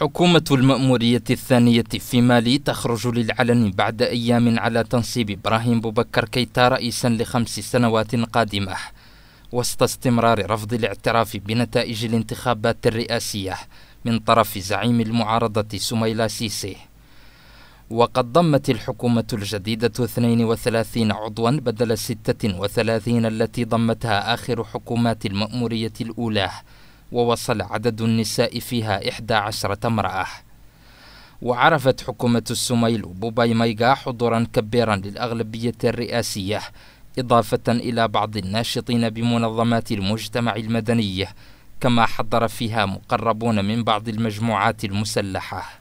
حكومة المأمورية الثانية في مالي تخرج للعلن بعد أيام على تنصيب إبراهيم بوبكر كيتا رئيسا لخمس سنوات قادمة وسط استمرار رفض الاعتراف بنتائج الانتخابات الرئاسية من طرف زعيم المعارضة سميلا سيسي وقد ضمت الحكومة الجديدة 32 عضوا بدل 36 التي ضمتها آخر حكومات المأمورية الأولى ووصل عدد النساء فيها 11 امرأة وعرفت حكومة السميل وبوبايميغا حضورا كبيرا للأغلبية الرئاسية إضافة إلى بعض الناشطين بمنظمات المجتمع المدني كما حضر فيها مقربون من بعض المجموعات المسلحة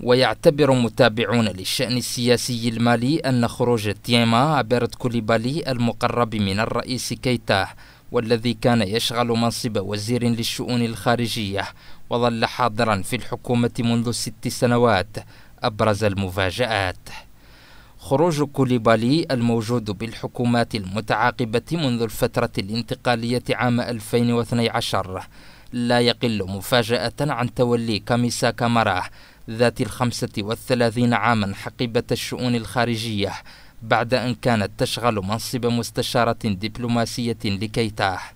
ويعتبر متابعون للشأن السياسي المالي أن خروج تيما عبرت كوليبالي المقرب من الرئيس كيتا والذي كان يشغل منصب وزير للشؤون الخارجية وظل حاضرا في الحكومة منذ ست سنوات أبرز المفاجآت خروج كوليبالي الموجود بالحكومات المتعاقبة منذ الفترة الانتقالية عام 2012 لا يقل مفاجأة عن تولي كاميسا كاماراه ذات الخمسة والثلاثين عاما حقيبة الشؤون الخارجية بعد أن كانت تشغل منصب مستشارة دبلوماسية لكيتاح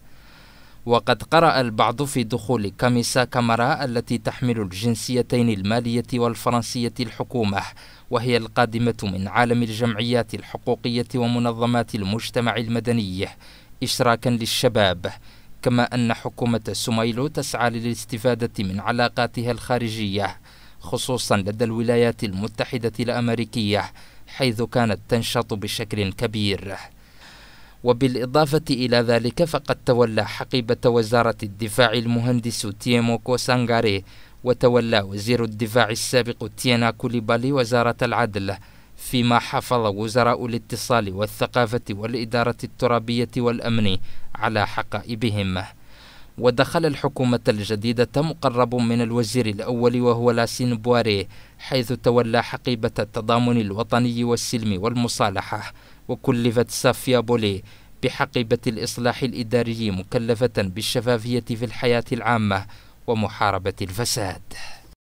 وقد قرأ البعض في دخول كاميسا كامارا التي تحمل الجنسيتين المالية والفرنسية الحكومة وهي القادمة من عالم الجمعيات الحقوقية ومنظمات المجتمع المدني إشراكا للشباب كما أن حكومة سومايلو تسعى للاستفادة من علاقاتها الخارجية خصوصا لدى الولايات المتحدة الأمريكية حيث كانت تنشط بشكل كبير وبالإضافة إلى ذلك فقد تولى حقيبة وزارة الدفاع المهندس تيمو كوسانغاري وتولى وزير الدفاع السابق تيانا كوليبالي وزارة العدل فيما حفظ وزراء الاتصال والثقافة والإدارة الترابية والأمن على حقائبهم ودخل الحكومة الجديدة مقرب من الوزير الأول وهو لاسين بواري حيث تولى حقيبة التضامن الوطني والسلم والمصالحة وكلفت صافيا بولي بحقيبة الإصلاح الإداري مكلفة بالشفافية في الحياة العامة ومحاربة الفساد